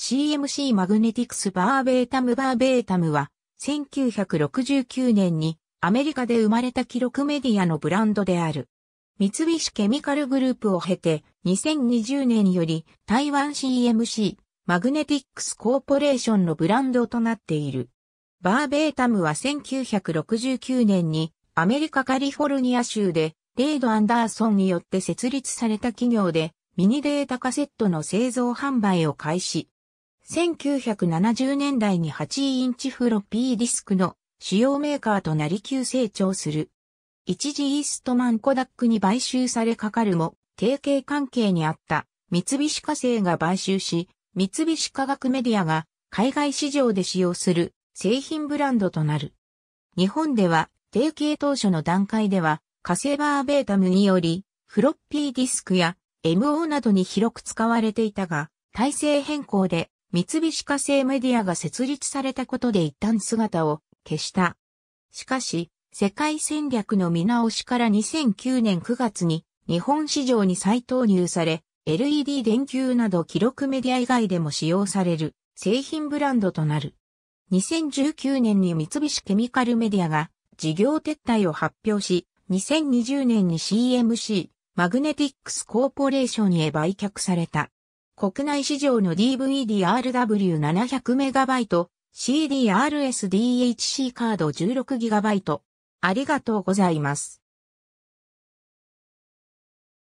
CMC マグネティクスバーベータムバーベータムは1969年にアメリカで生まれた記録メディアのブランドである。三菱ケミカルグループを経て2020年より台湾 CMC マグネティックスコーポレーションのブランドとなっている。バーベータムは1969年にアメリカカリフォルニア州でレイド・アンダーソンによって設立された企業でミニデータカセットの製造販売を開始。1970年代に8インチフロッピーディスクの主要メーカーとなり急成長する。一時イーストマンコダックに買収されかかるも、提携関係にあった三菱化成が買収し、三菱化学メディアが海外市場で使用する製品ブランドとなる。日本では提携当初の段階では、カセバーベータムにより、フロッピーディスクや MO などに広く使われていたが、体制変更で三菱化星メディアが設立されたことで一旦姿を消した。しかし、世界戦略の見直しから2009年9月に日本市場に再投入され、LED 電球など記録メディア以外でも使用される製品ブランドとなる。2019年に三菱ケミカルメディアが事業撤退を発表し、2020年に CMC、マグネティックスコーポレーションへ売却された。国内市場の DVDRW700MB、CDRS DHC カード 16GB。ありがとうございます。